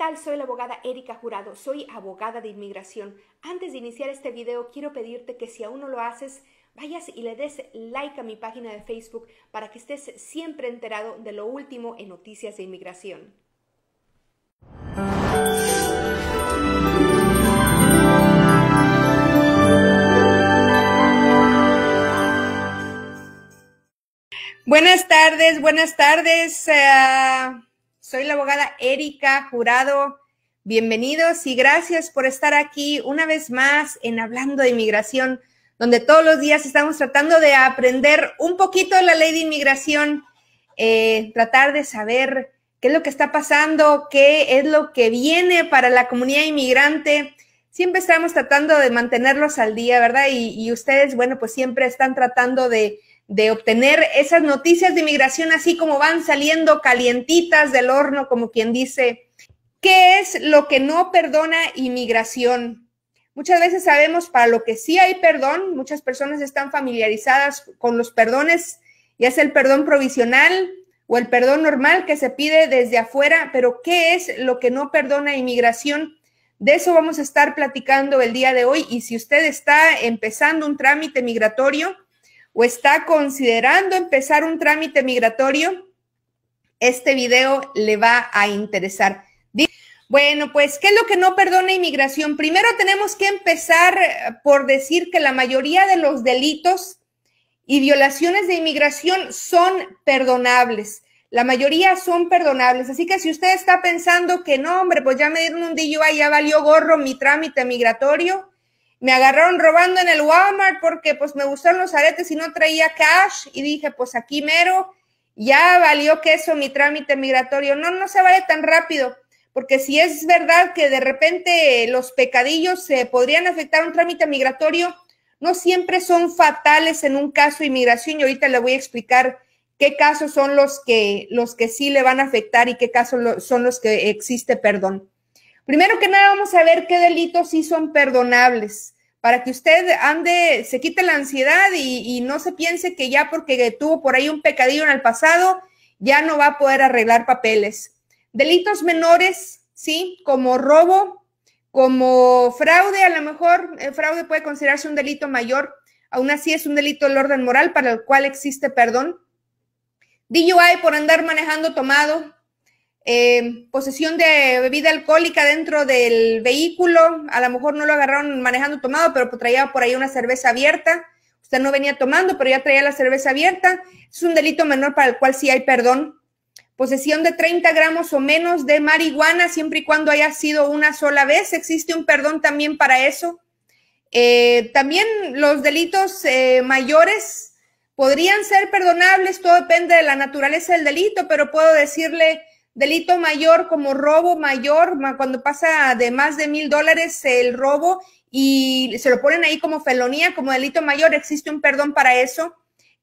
tal? Soy la abogada Erika Jurado, soy abogada de inmigración. Antes de iniciar este video, quiero pedirte que si aún no lo haces, vayas y le des like a mi página de Facebook para que estés siempre enterado de lo último en noticias de inmigración. Buenas tardes, buenas tardes. Eh, soy la abogada Erika Jurado. Bienvenidos y gracias por estar aquí una vez más en Hablando de Inmigración, donde todos los días estamos tratando de aprender un poquito de la ley de inmigración, eh, tratar de saber qué es lo que está pasando, qué es lo que viene para la comunidad inmigrante. Siempre estamos tratando de mantenerlos al día, ¿verdad? y ustedes, bueno, pues siempre están tratando de de obtener esas noticias de inmigración así como van saliendo calientitas del horno, como quien dice, ¿qué es lo que no perdona inmigración? Muchas veces sabemos para lo que sí hay perdón, muchas personas están familiarizadas con los perdones, ya es el perdón provisional o el perdón normal que se pide desde afuera, pero ¿qué es lo que no perdona inmigración? De eso vamos a estar platicando el día de hoy y si usted está empezando un trámite migratorio, o está considerando empezar un trámite migratorio, este video le va a interesar. Bueno, pues, ¿qué es lo que no perdona inmigración? Primero tenemos que empezar eh, por decir que la mayoría de los delitos y violaciones de inmigración son perdonables. La mayoría son perdonables. Así que si usted está pensando que no, hombre, pues ya me dieron un DUI, ya valió gorro mi trámite migratorio, me agarraron robando en el Walmart porque pues me gustaron los aretes y no traía cash y dije, pues aquí mero, ya valió que eso mi trámite migratorio. No, no se vale tan rápido, porque si es verdad que de repente los pecadillos se podrían afectar un trámite migratorio, no siempre son fatales en un caso de inmigración y ahorita le voy a explicar qué casos son los que los que sí le van a afectar y qué casos son los que existe perdón. Primero que nada, vamos a ver qué delitos sí son perdonables para que usted ande, se quite la ansiedad y, no se piense que ya porque tuvo por ahí un pecadillo en el pasado, ya no va a poder arreglar papeles. Delitos menores, ¿sí? Como robo, como fraude, a lo mejor el eh, fraude puede considerarse un delito mayor, aún así es un delito del orden moral para el cual existe perdón. DUI por andar manejando tomado, eh, posesión de bebida alcohólica dentro del vehículo, a lo mejor no lo agarraron manejando tomado, pero pues traía por ahí una cerveza abierta, usted no venía tomando, pero ya traía la cerveza abierta, es un delito menor para el cual sí hay perdón. Posesión de 30 gramos o menos de marihuana, siempre y cuando haya sido una sola vez, existe un perdón también para eso. Eh, también los delitos eh, mayores podrían ser perdonables, todo depende de la naturaleza del delito, pero puedo decirle delito mayor como robo mayor, cuando pasa de más de mil dólares el robo y se lo ponen ahí como felonía, como delito mayor, existe un perdón para eso.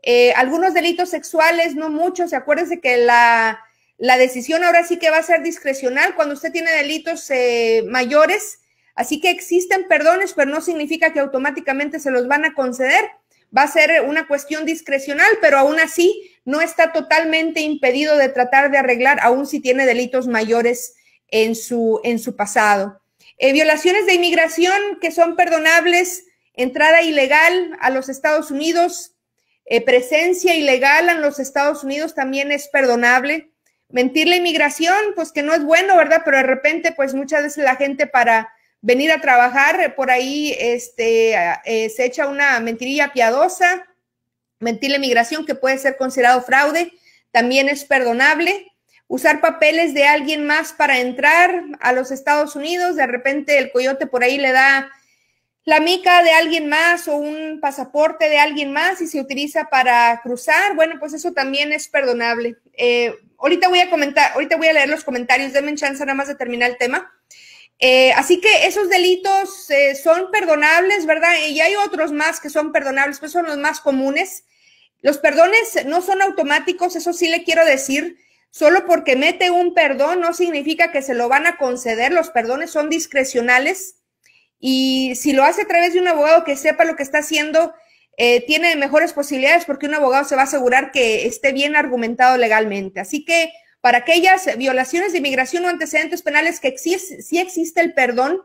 Eh, algunos delitos sexuales, no muchos, acuérdense que la, decisión ahora sí que va a ser discrecional cuando usted tiene delitos eh, mayores, así que existen perdones, pero no significa que automáticamente se los van a conceder, va a ser una cuestión discrecional, pero aún así no está totalmente impedido de tratar de arreglar, aun si tiene delitos mayores en su, en su pasado. Eh, violaciones de inmigración que son perdonables, entrada ilegal a los Estados Unidos, eh, presencia ilegal en los Estados Unidos también es perdonable. Mentir la inmigración, pues que no es bueno, ¿verdad? Pero de repente, pues muchas veces la gente para venir a trabajar por ahí este, eh, se echa una mentirilla piadosa. Mentir la migración que puede ser considerado fraude, también es perdonable. Usar papeles de alguien más para entrar a los Estados Unidos, de repente el coyote por ahí le da la mica de alguien más o un pasaporte de alguien más y se utiliza para cruzar, bueno, pues eso también es perdonable. Eh, ahorita voy a comentar, ahorita voy a leer los comentarios, denme chance nada más de terminar el tema. Eh, así que esos delitos eh, son perdonables, ¿verdad? Y hay otros más que son perdonables, pero son los más comunes. Los perdones no son automáticos, eso sí le quiero decir. Solo porque mete un perdón no significa que se lo van a conceder, los perdones son discrecionales. Y si lo hace a través de un abogado que sepa lo que está haciendo, eh, tiene mejores posibilidades porque un abogado se va a asegurar que esté bien argumentado legalmente. Así que para aquellas violaciones de inmigración o antecedentes penales que sí, existe el perdón,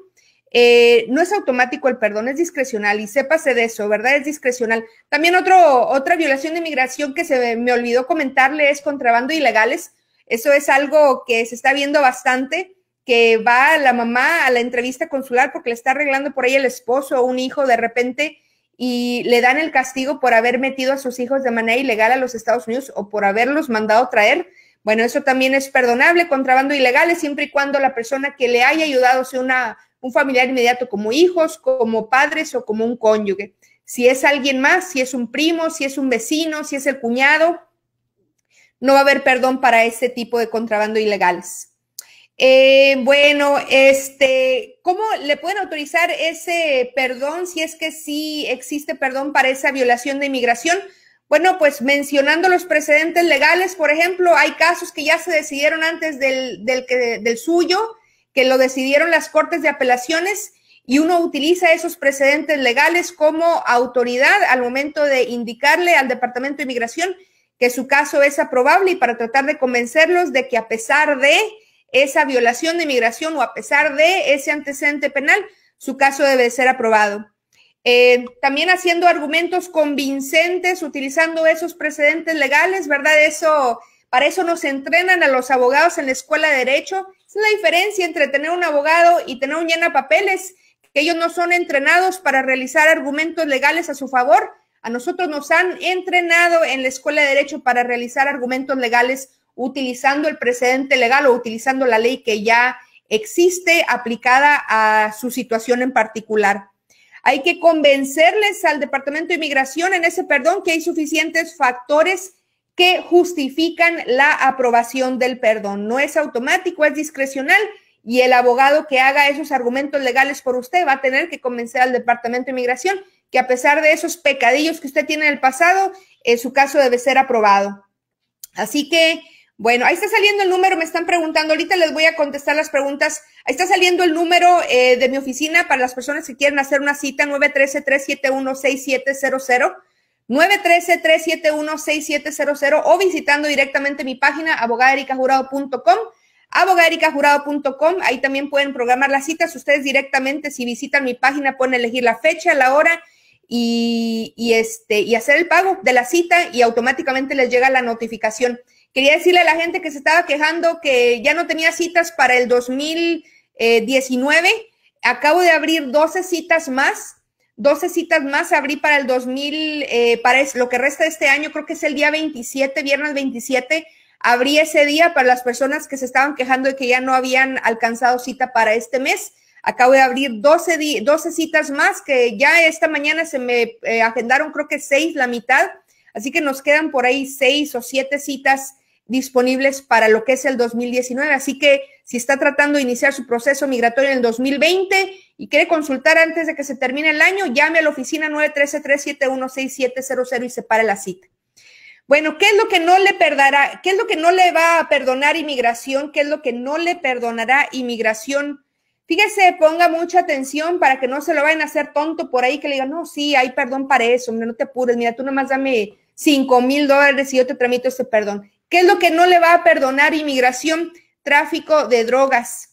eh, no es automático el perdón, es discrecional y sépase de eso, ¿verdad? Es discrecional. También otro, otra violación de inmigración que se me olvidó comentarle es contrabando ilegales. Eso es algo que se está viendo bastante, que va la mamá a la entrevista consular porque le está arreglando por ahí el esposo o un hijo de repente y le dan el castigo por haber metido a sus hijos de manera ilegal a los Estados Unidos o por haberlos mandado traer bueno, eso también es perdonable, contrabando ilegal, siempre y cuando la persona que le haya ayudado sea una, un familiar inmediato como hijos, como padres o como un cónyuge. Si es alguien más, si es un primo, si es un vecino, si es el cuñado, no va a haber perdón para ese tipo de contrabando ilegales. Eh, bueno, este, ¿cómo le pueden autorizar ese perdón si es que sí existe perdón para esa violación de inmigración? Bueno, pues mencionando los precedentes legales, por ejemplo, hay casos que ya se decidieron antes del, del, del suyo, que lo decidieron las Cortes de Apelaciones y uno utiliza esos precedentes legales como autoridad al momento de indicarle al Departamento de Inmigración que su caso es aprobable y para tratar de convencerlos de que a pesar de esa violación de inmigración o a pesar de ese antecedente penal, su caso debe ser aprobado. Eh, también haciendo argumentos convincentes, utilizando esos precedentes legales, ¿verdad? Eso, para eso nos entrenan a los abogados en la escuela de derecho. es la diferencia entre tener un abogado y tener un llena papeles, que ellos no son entrenados para realizar argumentos legales a su favor. A nosotros nos han entrenado en la escuela de derecho para realizar argumentos legales utilizando el precedente legal o utilizando la ley que ya existe aplicada a su situación en particular. Hay que convencerles al Departamento de Inmigración en ese perdón que hay suficientes factores que justifican la aprobación del perdón. No es automático, es discrecional y el abogado que haga esos argumentos legales por usted va a tener que convencer al Departamento de Inmigración que a pesar de esos pecadillos que usted tiene en el pasado, en eh, su caso debe ser aprobado. Así que, bueno, ahí está saliendo el número, me están preguntando, ahorita les voy a contestar las preguntas Ahí está saliendo el número eh, de mi oficina para las personas que quieren hacer una cita, 913-371-6700. 913-371-6700 o visitando directamente mi página abogadericajurado.com, abogadericajurado.com. Ahí también pueden programar las citas. Ustedes directamente, si visitan mi página, pueden elegir la fecha, la hora y, este, y hacer el pago de la cita y automáticamente les llega la notificación. Quería decirle a la gente que se estaba quejando que ya no tenía citas para el 2000. 19. Eh, Acabo de abrir 12 citas más. 12 citas más abrí para el 2000, eh, para lo que resta de este año, creo que es el día 27, viernes 27. Abrí ese día para las personas que se estaban quejando de que ya no habían alcanzado cita para este mes. Acabo de abrir 12, citas más que ya esta mañana se me eh, agendaron creo que seis, la mitad. Así que nos quedan por ahí seis o siete citas disponibles para lo que es el 2019. Así que si está tratando de iniciar su proceso migratorio en el 2020 y quiere consultar antes de que se termine el año, llame a la oficina 913 371 y separe la cita. Bueno, ¿qué es lo que no le perdará? ¿Qué es lo que no le va a perdonar inmigración? ¿Qué es lo que no le perdonará inmigración? Fíjese, ponga mucha atención para que no se lo vayan a hacer tonto por ahí que le digan, no, sí, hay perdón para eso, no te apures, mira, tú nomás dame 5 mil dólares y yo te tramito ese perdón. ¿Qué es lo que no le va a perdonar inmigración? Tráfico de drogas.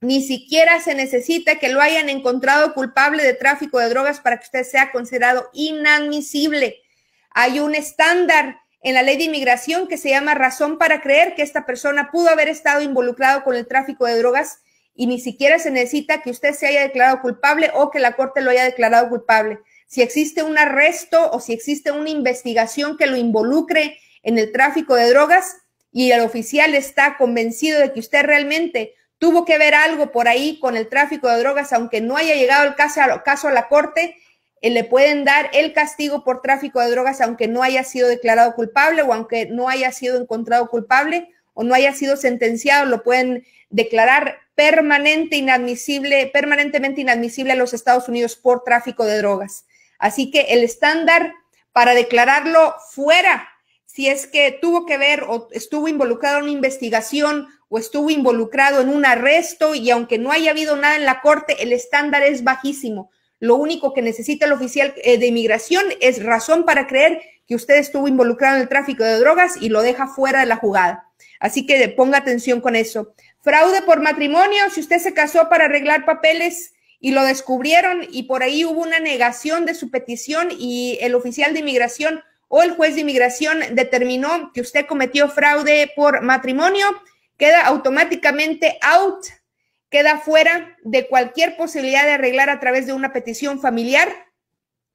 Ni siquiera se necesita que lo hayan encontrado culpable de tráfico de drogas para que usted sea considerado inadmisible. Hay un estándar en la ley de inmigración que se llama razón para creer que esta persona pudo haber estado involucrado con el tráfico de drogas y ni siquiera se necesita que usted se haya declarado culpable o que la corte lo haya declarado culpable. Si existe un arresto o si existe una investigación que lo involucre en el tráfico de drogas y el oficial está convencido de que usted realmente tuvo que ver algo por ahí con el tráfico de drogas, aunque no haya llegado el caso a, la corte, eh, le pueden dar el castigo por tráfico de drogas, aunque no haya sido declarado culpable o aunque no haya sido encontrado culpable o no haya sido sentenciado, lo pueden declarar permanente, inadmisible, permanentemente inadmisible a los Estados Unidos por tráfico de drogas. Así que el estándar para declararlo fuera si es que tuvo que ver o estuvo involucrado en una investigación o estuvo involucrado en un arresto y aunque no haya habido nada en la corte, el estándar es bajísimo. Lo único que necesita el oficial eh, de inmigración es razón para creer que usted estuvo involucrado en el tráfico de drogas y lo deja fuera de la jugada. Así que ponga atención con eso. Fraude por matrimonio, si usted se casó para arreglar papeles y lo descubrieron y por ahí hubo una negación de su petición y el oficial de inmigración o el juez de inmigración determinó que usted cometió fraude por matrimonio, queda automáticamente out, queda fuera de cualquier posibilidad de arreglar a través de una petición familiar,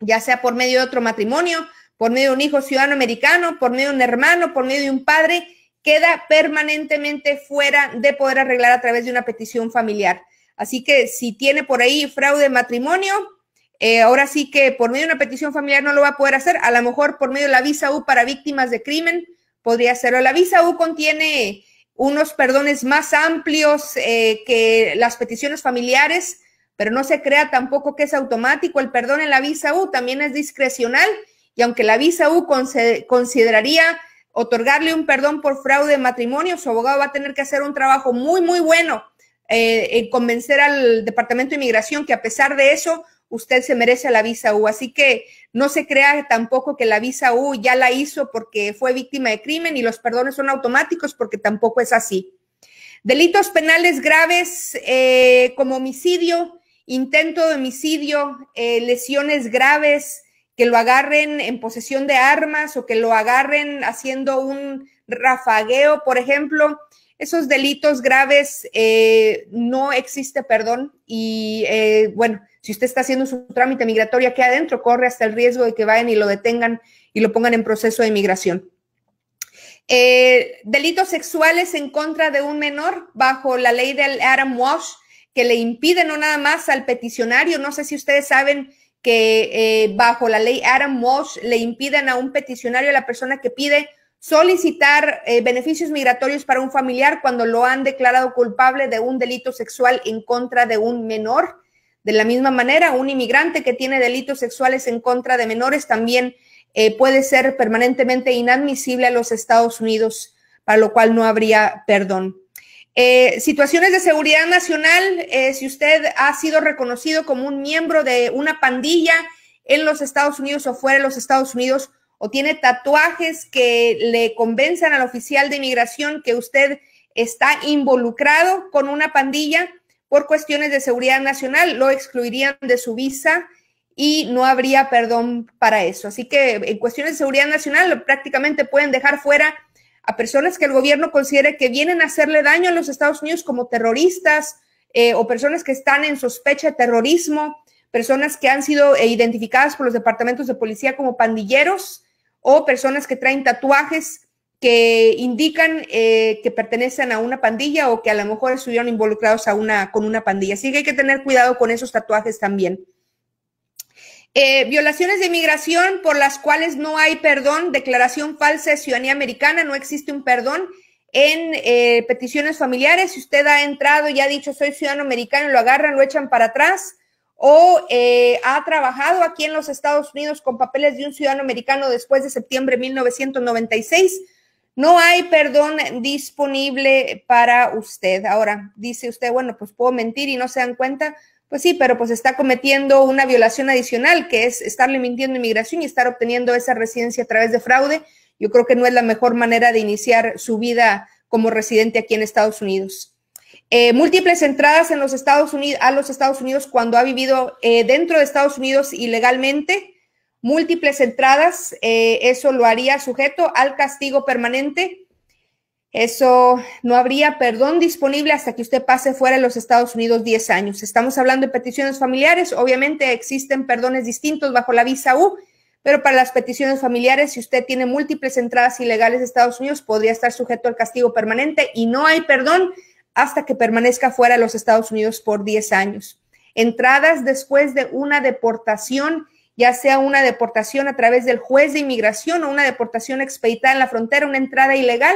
ya sea por medio de otro matrimonio, por medio de un hijo ciudadano americano, por medio de un hermano, por medio de un padre, queda permanentemente fuera de poder arreglar a través de una petición familiar. Así que si tiene por ahí fraude matrimonio, eh, ahora sí que por medio de una petición familiar no lo va a poder hacer, a lo mejor por medio de la visa U para víctimas de crimen podría hacerlo. La visa U contiene unos perdones más amplios eh, que las peticiones familiares, pero no se crea tampoco que es automático. El perdón en la visa U también es discrecional y aunque la visa U consideraría otorgarle un perdón por fraude de matrimonio, su abogado va a tener que hacer un trabajo muy, muy bueno eh, en convencer al Departamento de Inmigración que a pesar de eso usted se merece la visa U. Así que no se crea tampoco que la visa U ya la hizo porque fue víctima de crimen y los perdones son automáticos porque tampoco es así. Delitos penales graves eh, como homicidio, intento de homicidio, eh, lesiones graves, que lo agarren en posesión de armas o que lo agarren haciendo un rafagueo, por ejemplo, esos delitos graves eh, no existe perdón y eh, bueno, si usted está haciendo su trámite migratorio aquí adentro, corre hasta el riesgo de que vayan y lo detengan y lo pongan en proceso de inmigración. Eh, delitos sexuales en contra de un menor bajo la ley del Adam Walsh que le impide no nada más al peticionario, no sé si ustedes saben que bajo la ley Adam Walsh le impiden a un peticionario, a la persona que pide solicitar eh, beneficios migratorios para un familiar cuando lo han declarado culpable de un delito sexual en contra de un menor. De la misma manera, un inmigrante que tiene delitos sexuales en contra de menores también eh, puede ser permanentemente inadmisible a los Estados Unidos, para lo cual no habría perdón. Eh, situaciones de seguridad nacional, si usted ha sido reconocido como un miembro de una pandilla en los Estados Unidos o fuera de los Estados Unidos, o tiene tatuajes que le convenzan al oficial de inmigración que usted está involucrado con una pandilla por cuestiones de seguridad nacional, lo excluirían de su visa y no habría perdón para eso. Así que en cuestiones de seguridad nacional prácticamente pueden dejar fuera a personas que el gobierno considere que vienen a hacerle daño a los Estados Unidos como terroristas eh, o personas que están en sospecha de terrorismo, personas que han sido eh, identificadas por los departamentos de policía como pandilleros o personas que traen tatuajes que indican eh, que pertenecen a una pandilla o que a lo mejor estuvieron involucrados a una, con una pandilla. Así que hay que tener cuidado con esos tatuajes también. Eh, violaciones de inmigración por las cuales no hay perdón, declaración falsa de ciudadanía americana, no existe un perdón en eh, peticiones familiares. Si usted ha entrado y ha dicho soy ciudadano americano, lo agarran, lo echan para atrás o eh, ha trabajado aquí en los Estados Unidos con papeles de un ciudadano americano después de septiembre de 1996, no hay perdón disponible para usted. Ahora, dice usted, bueno, pues puedo mentir y no se dan cuenta. Pues sí, pero pues está cometiendo una violación adicional, que es estarle mintiendo inmigración y estar obteniendo esa residencia a través de fraude. Yo creo que no es la mejor manera de iniciar su vida como residente aquí en Estados Unidos. Eh, múltiples entradas en los Estados Unidos, a los Estados Unidos cuando ha vivido eh, dentro de Estados Unidos ilegalmente, múltiples entradas, eh, eso lo haría sujeto al castigo permanente. Eso no habría perdón disponible hasta que usted pase fuera de los Estados Unidos 10 años. Estamos hablando de peticiones familiares. Obviamente existen perdones distintos bajo la visa U, pero para las peticiones familiares, si usted tiene múltiples entradas ilegales de Estados Unidos, podría estar sujeto al castigo permanente y no hay perdón hasta que permanezca fuera de los Estados Unidos por 10 años. Entradas después de una deportación, ya sea una deportación a través del juez de inmigración o una deportación expeditada en la frontera, una entrada ilegal,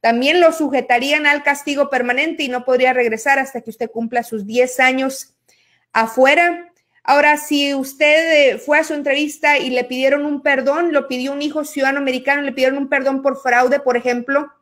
también lo sujetarían al castigo permanente y no podría regresar hasta que usted cumpla sus 10 años afuera. Ahora, si usted eh, fue a su entrevista y le pidieron un perdón, lo pidió un hijo ciudadano americano, le pidieron un perdón por fraude, por ejemplo,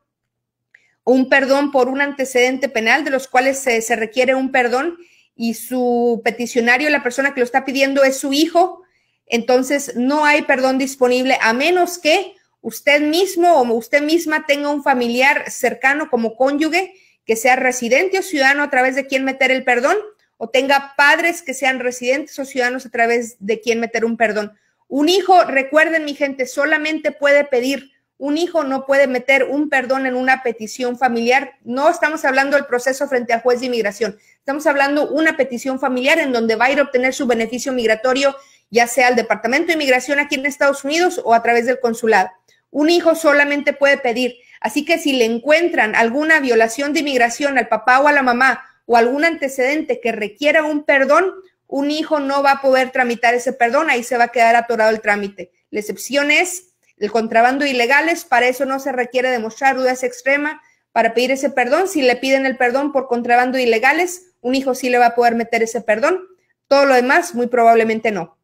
un perdón por un antecedente penal de los cuales se, requiere un perdón y su peticionario, la persona que lo está pidiendo es su hijo, entonces no hay perdón disponible a menos que usted mismo o usted misma tenga un familiar cercano como cónyuge que sea residente o ciudadano a través de quien meter el perdón o tenga padres que sean residentes o ciudadanos a través de quien meter un perdón. Un hijo, recuerden mi gente, solamente puede pedir un hijo no puede meter un perdón en una petición familiar. No estamos hablando del proceso frente al juez de inmigración. Estamos hablando una petición familiar en donde va a ir a obtener su beneficio migratorio, ya sea al Departamento de Inmigración aquí en Estados Unidos o a través del consulado. Un hijo solamente puede pedir. Así que si le encuentran alguna violación de inmigración al papá o a la mamá o algún antecedente que requiera un perdón, un hijo no va a poder tramitar ese perdón. Ahí se va a quedar atorado el trámite. La excepción es el contrabando ilegales. Para eso no se requiere demostrar dudas extrema para pedir ese perdón. Si le piden el perdón por contrabando ilegales, un hijo sí le va a poder meter ese perdón. Todo lo demás, muy probablemente no.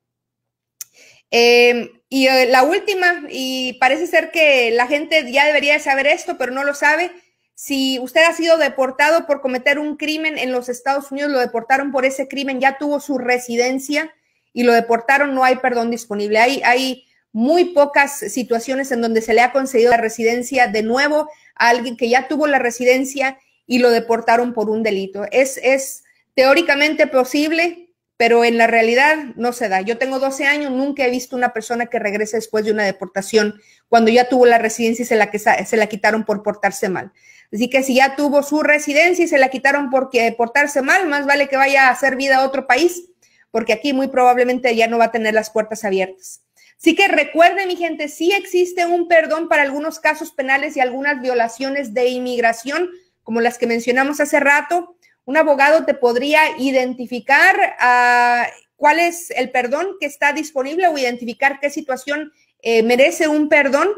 Em, y eh, la última, y parece ser que la gente ya debería saber esto, pero no lo sabe. Si usted ha sido deportado por cometer un crimen en los Estados Unidos, lo deportaron por ese crimen, ya tuvo su residencia y lo deportaron, no hay perdón disponible. hay muy pocas situaciones en donde se le ha concedido la residencia de nuevo a alguien que ya tuvo la residencia y lo deportaron por un delito. Es, teóricamente posible, pero en la realidad no se da. Yo tengo 12 años, nunca he visto una persona que regrese después de una deportación cuando ya tuvo la residencia y se la, se la quitaron por portarse mal. Así que si ya tuvo su residencia y se la quitaron por portarse mal, más vale que vaya a hacer vida a otro país, porque aquí muy probablemente ya no va a tener las puertas abiertas. Así que recuerde, mi gente, si existe un perdón para algunos casos penales y algunas violaciones de inmigración, como las que mencionamos hace rato. Un abogado te podría identificar ah, cuál es el perdón que está disponible o identificar qué situación eh, merece un perdón.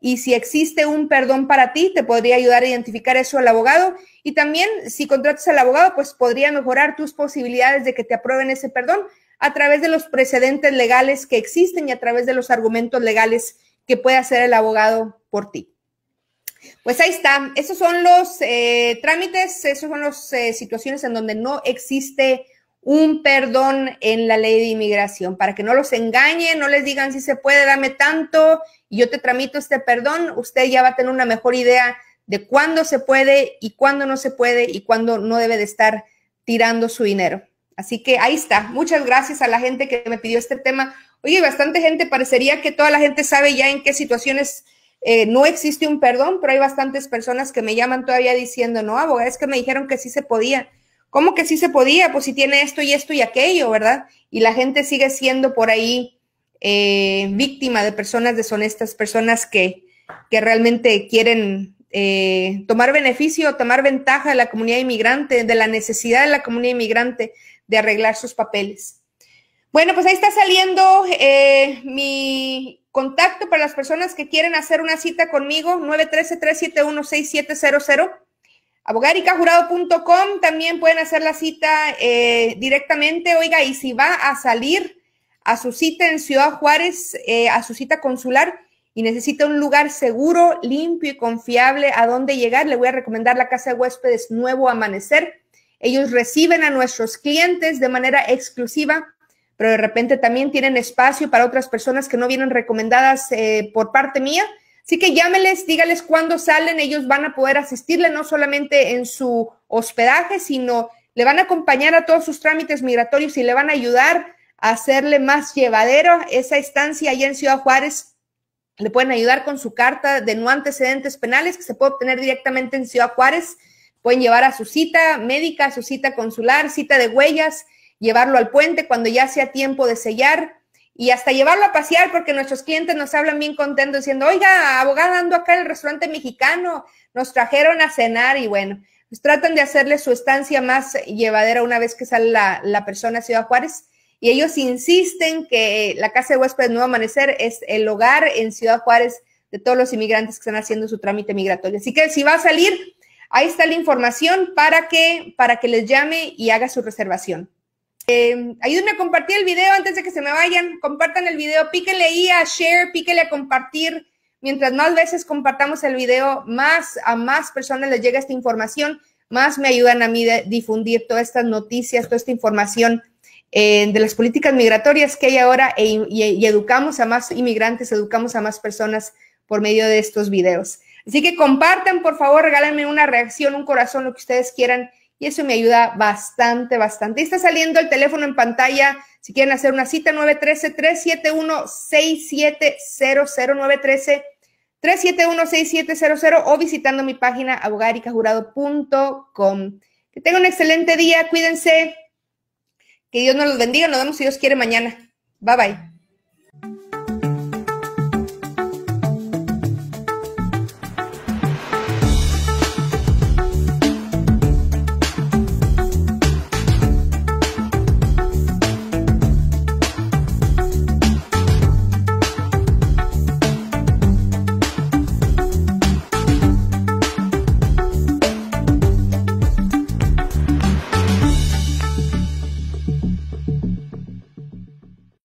Y si existe un perdón para ti, te podría ayudar a identificar eso al abogado. Y también, si contratas al abogado, pues podría mejorar tus posibilidades de que te aprueben ese perdón a través de los precedentes legales que existen y a través de los argumentos legales que puede hacer el abogado por ti. Pues ahí está, esos son los eh, trámites, esas son las eh, situaciones en donde no existe un perdón en la ley de inmigración, para que no los engañen, no les digan si se puede, dame tanto y yo te tramito este perdón, usted ya va a tener una mejor idea de cuándo se puede y cuándo no se puede y cuándo no debe de estar tirando su dinero. Así que ahí está. Muchas gracias a la gente que me pidió este tema. Oye, bastante gente, parecería que toda la gente sabe ya en qué situaciones eh, no existe un perdón, pero hay bastantes personas que me llaman todavía diciendo, no, abogada, es que me dijeron que sí se podía. ¿Cómo que sí se podía? Pues si tiene esto y esto y aquello, ¿verdad? Y la gente sigue siendo por ahí eh, víctima de personas deshonestas, personas que, realmente quieren eh, tomar beneficio, tomar ventaja de la comunidad inmigrante, de la necesidad de la comunidad inmigrante de arreglar sus papeles. Bueno, pues ahí está saliendo eh, mi contacto para las personas que quieren hacer una cita conmigo, 913-371-6700. Abogaricajurado.com también pueden hacer la cita eh, directamente. Oiga, y si va a salir a su cita en Ciudad Juárez, eh, a su cita consular, y necesita un lugar seguro, limpio y confiable a dónde llegar, le voy a recomendar la casa de huéspedes Nuevo Amanecer ellos reciben a nuestros clientes de manera exclusiva, pero de repente también tienen espacio para otras personas que no vienen recomendadas eh, por parte mía. Así que llámeles, dígales cuándo salen, ellos van a poder asistirle no solamente en su hospedaje, sino le van a acompañar a todos sus trámites migratorios y le van a ayudar a hacerle más llevadero esa estancia allá en Ciudad Juárez. Le pueden ayudar con su carta de no antecedentes penales que se puede obtener directamente en Ciudad Juárez. Pueden llevar a su cita médica, a su cita consular, cita de huellas, llevarlo al puente cuando ya sea tiempo de sellar y hasta llevarlo a pasear porque nuestros clientes nos hablan bien contentos diciendo, oiga, abogada, ando acá en el restaurante mexicano, nos trajeron a cenar y bueno, pues tratan de hacerle su estancia más llevadera una vez que sale la, la persona a Ciudad Juárez y ellos insisten que la Casa de Huéspedes Nuevo Amanecer es el hogar en Ciudad Juárez de todos los inmigrantes que están haciendo su trámite migratorio. Así que si va a salir, Ahí está la información para que, para que les llame y haga su reservación. Em, ayúdenme a compartir el video antes de que se me vayan. Compartan el video, píquenle ahí a share, píquenle a compartir. Mientras más veces compartamos el video, más a más personas les llega esta información, más me ayudan a mí a difundir todas estas noticias, toda esta información eh, de las políticas migratorias que hay ahora e, y educamos a más inmigrantes, educamos a más personas por medio de estos videos. Así que compartan, por favor, regálenme una reacción, un corazón, lo que ustedes quieran. Y eso me ayuda bastante, bastante. está saliendo el teléfono en pantalla. Si quieren hacer una cita, 913-371-6700. 913-371-6700 o visitando mi página abogaricajurado.com. Que tengan un excelente día, cuídense. Que Dios nos los bendiga. Nos vemos si Dios quiere mañana. Bye bye.